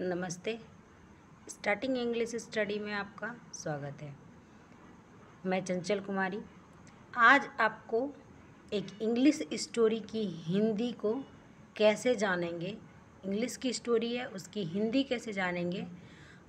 नमस्ते starting English study में आपका स्वागत है मैं चंचल कुमारी आज आपको एक इंग्लिश स्टोरी की हिंदी को कैसे जानेंगे इंग्लिश की स्टोरी है उसकी हिंदी कैसे जानेंगे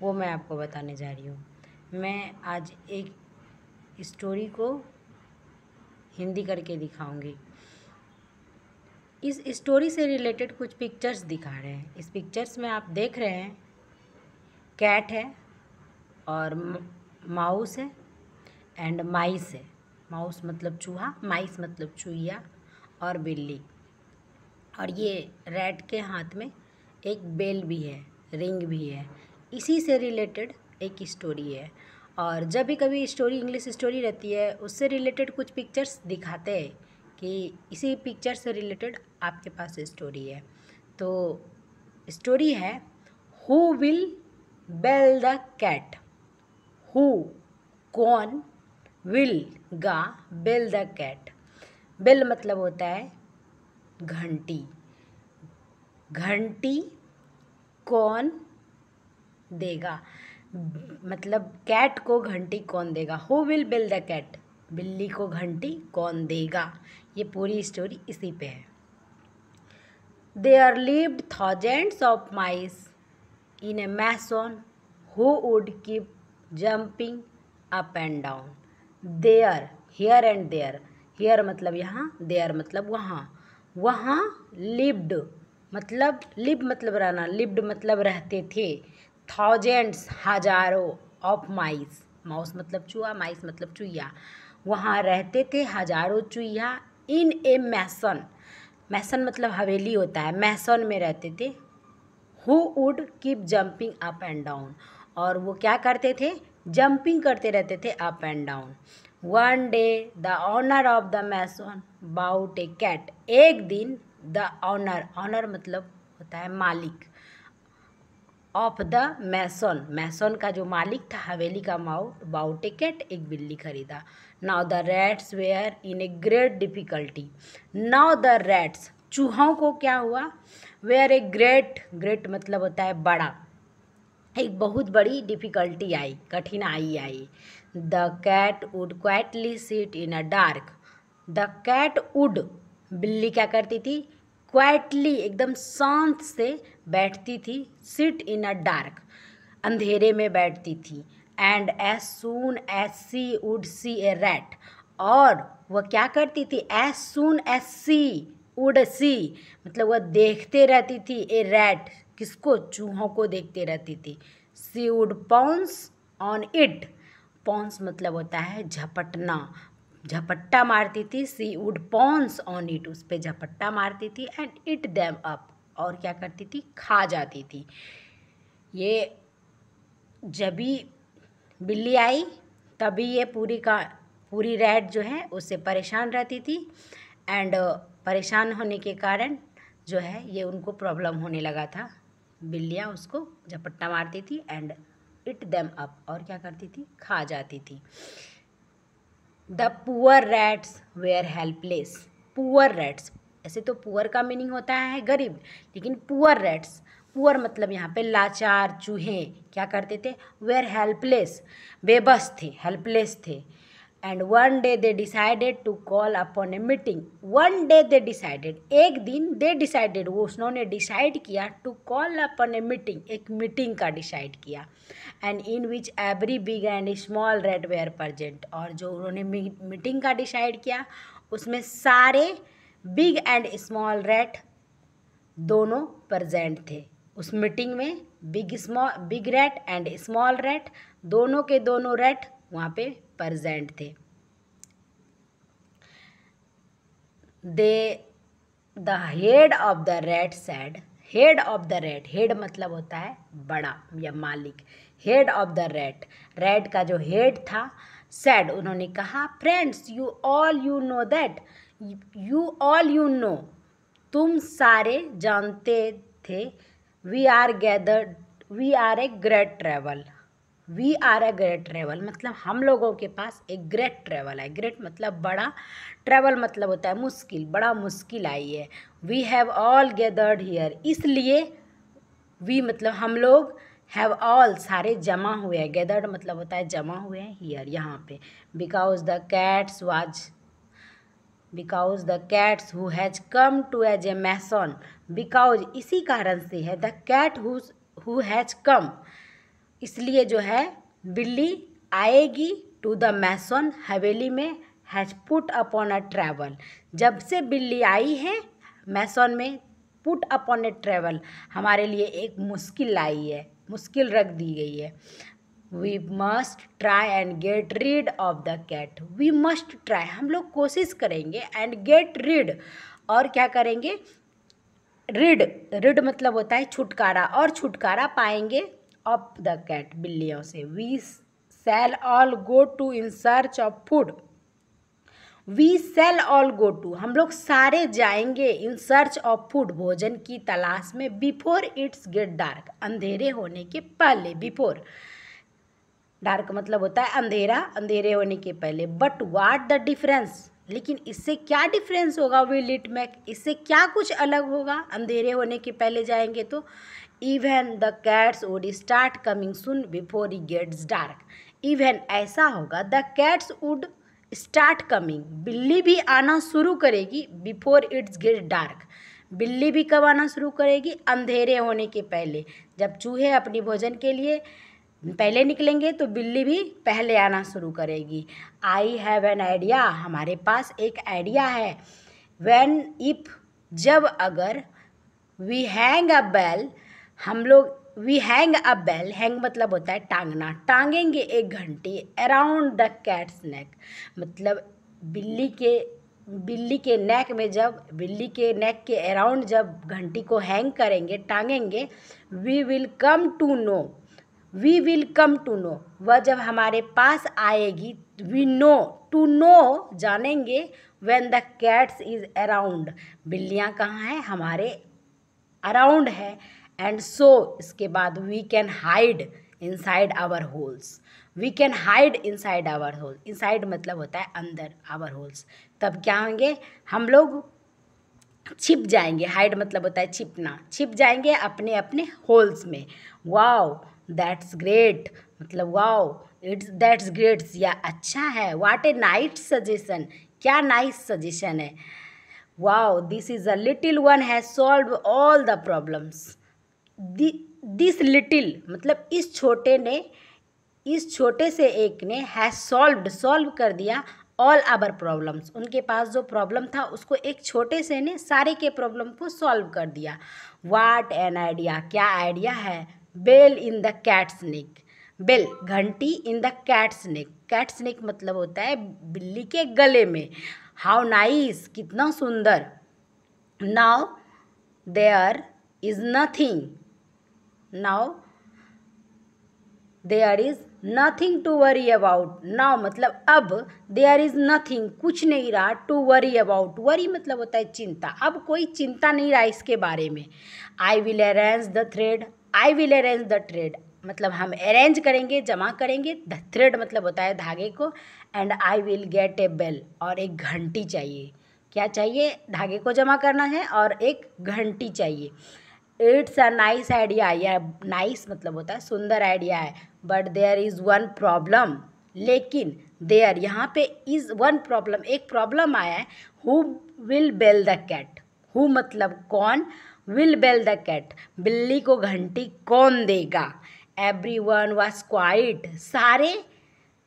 वो मैं आपको बताने जा रही हूँ मैं आज एक स्टोरी को हिंदी करके दिखाऊंगी इस स्टोरी से रिलेटेड कुछ पिक्चर्स दिखा रहे हैं इस पिक्चर्स में आप देख रहे हैं कैट है और माउस है एंड माइस है माउस मतलब चूहा माइस मतलब चूहिया और बिल्ली और ये रेड के हाथ में एक बेल भी है रिंग भी है इसी से रिलेटेड एक स्टोरी है और जब भी कभी स्टोरी इंग्लिश स्टोरी रहती है उससे रिलेटेड कुछ पिक्चर्स दिखाते हैं कि इसी पिक्चर से रिलेटेड आपके पास स्टोरी है तो स्टोरी है who will bell the cat who कौन विल गा बेल द कैट बेल मतलब होता है घंटी घंटी कौन देगा मतलब कैट को घंटी कौन देगा who will bill the cat बिल्ली को घंटी कौन देगा ये पूरी स्टोरी इसी पे है they are lived thousands of mice in a mansion who would keep jumping up and down there here and there here मतलब यहाँ देयर मतलब वहाँ वहाँ लिव्ड मतलब लिव मतलब रहना लिव्ड मतलब रहते थे थाउजेंड्स हजारों ऑफ माइस माउस मतलब चूहा माइस मतलब चूया वहाँ रहते थे हजारों चूहिया इन ए मैसन मैसन मतलब हवेली होता है मैसन में रहते थे who would keep jumping up and down और वो क्या करते थे जंपिंग करते रहते थे up and down one day the owner of the mansion bought a cat एक दिन द ऑनर ऑनर मतलब होता है मालिक ऑफ द मैसन मैसन का जो मालिक था हवेली का माउट बाउटेकेट एक बिल्ली खरीदा now the rats were in a great difficulty now the rats चूहों को क्या हुआ वेयर ए ग्रेट ग्रेट मतलब होता है बड़ा एक बहुत बड़ी डिफ़िकल्टी आई कठिनाई आई the cat would quietly sit in a dark the cat would बिल्ली क्या करती थी क्वाइटली एकदम शांत से बैठती थी सिट इन अ डार्क अंधेरे में बैठती थी and as soon as she would see a rat और वह क्या करती थी एज सून एज सी उड सी मतलब वह देखते रहती थी ए रैट किसको चूहों को देखते रहती थी she would pounce on it pounce मतलब होता है झपटना झपट्टा मारती थी she would pounce on it उस पर झपट्टा मारती थी एंड इट दैम अप और क्या करती थी खा जाती थी ये जबी बिल्ली आई तभी ये पूरी का पूरी रेड जो है उससे परेशान रहती थी एंड परेशान होने के कारण जो है ये उनको प्रॉब्लम होने लगा था बिल्लियाँ उसको झपट्टा मारती थी एंड इट देम अप और क्या करती थी खा जाती थी the poor rats were helpless poor rats ऐसे तो पुअर का मीनिंग होता है गरीब लेकिन पुअर रेड्स पुअर मतलब यहाँ पे लाचार चूहे क्या करते थे वेयर हेल्पलेस बेबस थे हेल्पलेस थे and one day they decided to call upon a meeting one day they decided एक दिन दे डिसाइडेड वो उन्होंने डिसाइड किया to call upon a meeting एक मीटिंग का डिसाइड किया and in which every big and small rat were present और जो उन्होंने मीटिंग का डिसाइड किया उसमें सारे बिग एंड स्मॉल रेड दोनों प्रजेंट थे उस मीटिंग में big small big rat and small rat दोनों के दोनों रेट वहाँ पे प्रजेंट थे दे the head of the rat said head of the rat head मतलब होता है बड़ा या मालिक head of the rat rat का जो हेड था सेड उन्होंने कहा friends you all you know that you all you know तुम सारे जानते थे we are gathered we are a great trouble we are a great trouble मतलब हम लोगों के पास एक ग्रेट ट्रैवल है ग्रेट मतलब बड़ा ट्रैवल मतलब होता है मुश्किल बड़ा मुश्किल आई है we have all gathered here इसलिए वी मतलब हम लोग हैव ऑल सारे जमा हुए हैं गैदर्ड मतलब होता है जमा हुए हैं हीयर यहाँ पे because the cats was because the cats who has come to as a mansion because इसी कारण से है the cat who has come इसलिए जो है बिल्ली आएगी टू द मैसन हवेली में has put upon a trouble जब से बिल्ली आई है मैसन में पुट अपॉन ए ट्रैवल हमारे लिए एक मुश्किल आई है मुश्किल रख दी गई है we must try and get rid of the cat we must try हम लोग कोशिश करेंगे एंड गेट रीड और क्या करेंगे रीड रीड मतलब होता है छुटकारा और छुटकारा पाएंगे ऑफ द कैट बिल्लियों से we shall all go to in search of food we shall all go to हम लोग सारे जाएंगे इन सर्च ऑफ फूड भोजन की तलाश में बिफोर इट्स गेट डार्क अंधेरे होने के पहले बिफोर डार्क मतलब होता है अंधेरा अंधेरे होने के पहले बट वाट द डिफरेंस लेकिन इससे क्या डिफरेंस होगा विल लिट मैक इससे क्या कुछ अलग होगा अंधेरे होने के पहले जाएंगे तो even the cats would start coming soon before it gets dark even ऐसा होगा the cats would start coming बिल्ली भी आना शुरू करेगी बिफोर इट्स गेट डार्क बिल्ली भी कब आना शुरू करेगी अंधेरे होने के पहले जब चूहे अपनी भोजन के लिए पहले निकलेंगे तो बिल्ली भी पहले आना शुरू करेगी आई हैव एन आइडिया हमारे पास एक आइडिया है वैन इफ़ जब अगर वी हैंग अ बैल हम लोग वी हैंग अ बैल हैंग मतलब होता है टांगना टांगेंगे एक घंटे अराउंड द कैट्स नेक मतलब बिल्ली के बिल्ली के नेक में जब बिल्ली के नेक के अराउंड जब घंटी को हैंग करेंगे टांगेंगे we will come to know we will come to know वह जब हमारे पास आएगी वी नो टू नो जानेंगे when the cats is around बिल्लियाँ कहाँ हैं हमारे अराउंड है एंड सो so, इसके बाद we can hide inside our holes we can hide inside our hole inside मतलब होता है अंदर आवर होल्स तब क्या होंगे हम लोग छिप जाएंगे हाइड मतलब होता है छिपना छिप जाएंगे अपने अपने होल्स में वाओ दैट्स ग्रेट मतलब वाओ इट्स दैट्स ग्रेट या अच्छा है वाट ए नाइट सजेशन क्या नाइस सजेशन है wow this is a little one has solved all the problems this little मतलब इस छोटे ने इस छोटे से एक ने हैज सॉल्व्ड सॉल्व कर दिया ऑल आवर प्रॉब्लम्स उनके पास जो प्रॉब्लम था उसको एक छोटे से ने सारे के प्रॉब्लम को सॉल्व कर दिया वाट एन आइडिया क्या आइडिया है bell in the cat's neck bell घंटी in the cat's neck cat's neck मतलब होता है बिल्ली के गले में हाउ नाइस कितना सुंदर now there is nothing now there is nothing to worry about now मतलब अब देयर इज नथिंग कुछ नहीं रहा टू वरी अबाउट वरी मतलब होता है चिंता अब कोई चिंता नहीं रहा इसके बारे में I will arrange the thread I will arrange the thread मतलब हम अरेंज करेंगे जमा करेंगे द थ्रेड मतलब होता है धागे को and I will get a bell और एक घंटी चाहिए क्या चाहिए धागे को जमा करना है और एक घंटी चाहिए इट्स अ नाइस आइडिया या नाइस मतलब होता है सुंदर आइडिया है but there is one problem लेकिन देयर यहाँ पे इज़ वन प्रॉब्लम एक प्रॉब्लम आया है who will bell the cat who मतलब कौन विल बेल द कैट बिल्ली को घंटी कौन देगा एवरी वन वॉज क्वाइट सारे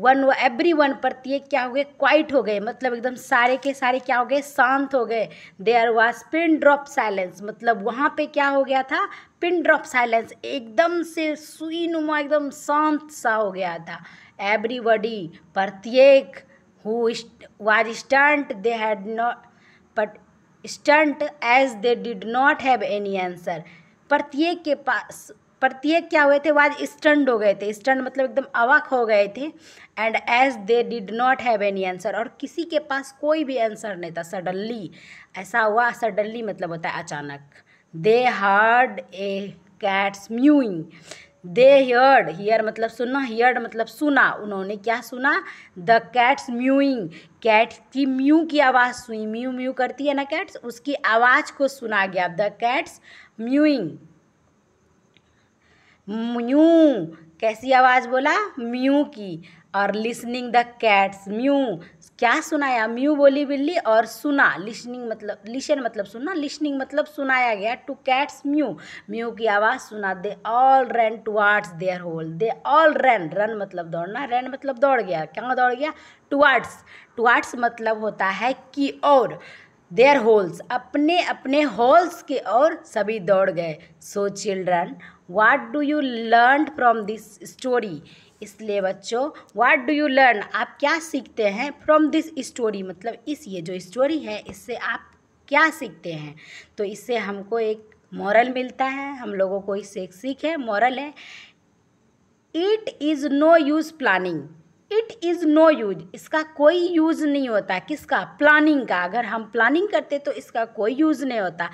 वन एवरी वन प्रत्येक क्या हो गए क्वाइट हो गए मतलब एकदम सारे के सारे क्या हो गए शांत हो गए they are was pin drop silence मतलब वहाँ पे क्या हो गया था पिन ड्रॉप साइलेंस एकदम से सुई नुमा एकदम शांत सा हो गया था एवरीबडी प्रत्येक who was stunned they had not but stunned as they did not have any answer प्रत्येक के पास प्रत्येक क्या हुए थे वो आज हो गए थे स्टंट मतलब एकदम अवाक हो गए थे and as they did not have any answer और किसी के पास कोई भी आंसर नहीं था सडनली ऐसा हुआ सडनली मतलब होता है अचानक they heard a cats mewing they heard hear मतलब सुनना हियर्ड मतलब सुना उन्होंने क्या सुना द कैट्स म्यूइंग कैट की म्यू की आवाज़ सुई म्यू म्यू करती है ना कैट्स उसकी आवाज़ को सुना गया द कैट्स म्यूइंग म्यू कैसी आवाज़ बोला म्यू की और लिसनिंग द कैट्स म्यू क्या सुनाया म्यू बोली बिल्ली और सुना लिसनिंग मतलब लिशन मतलब सुना लिसनिंग मतलब सुनाया गया टू कैट्स म्यू म्यू की आवाज़ सुना they all run towards their hole they all run run मतलब दौड़ना रन मतलब दौड़ गया क्या दौड़ गया टुवार्ड्स टुवार्ड्स मतलब होता है की और देयर होल्स अपने अपने होल्स के और सभी दौड़ गए so children what do you learn from this story इसलिए बच्चों वाट डू यू लर्न आप क्या सीखते हैं फ्रॉम दिस स्टोरी मतलब इस ये जो स्टोरी है इससे आप क्या सीखते हैं तो इससे हमको एक मॉरल मिलता है हम लोगों को इससे एक सीख है मॉरल है it is no use planning it is no use इसका कोई यूज़ नहीं होता किसका प्लानिंग का अगर हम प्लानिंग करते तो इसका कोई यूज़ नहीं होता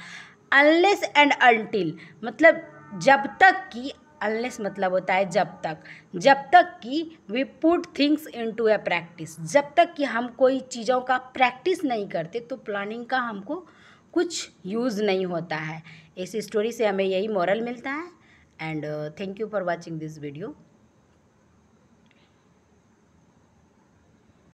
अनलेस एंड अनटिल मतलब जब तक कि अनलेस मतलब होता है जब तक जब तक कि we put things into a practice जब तक कि हम कोई चीज़ों का प्रैक्टिस नहीं करते तो प्लानिंग का हमको कुछ यूज़ नहीं होता है इस स्टोरी से हमें यही मॉरल मिलता है and thank you for watching this video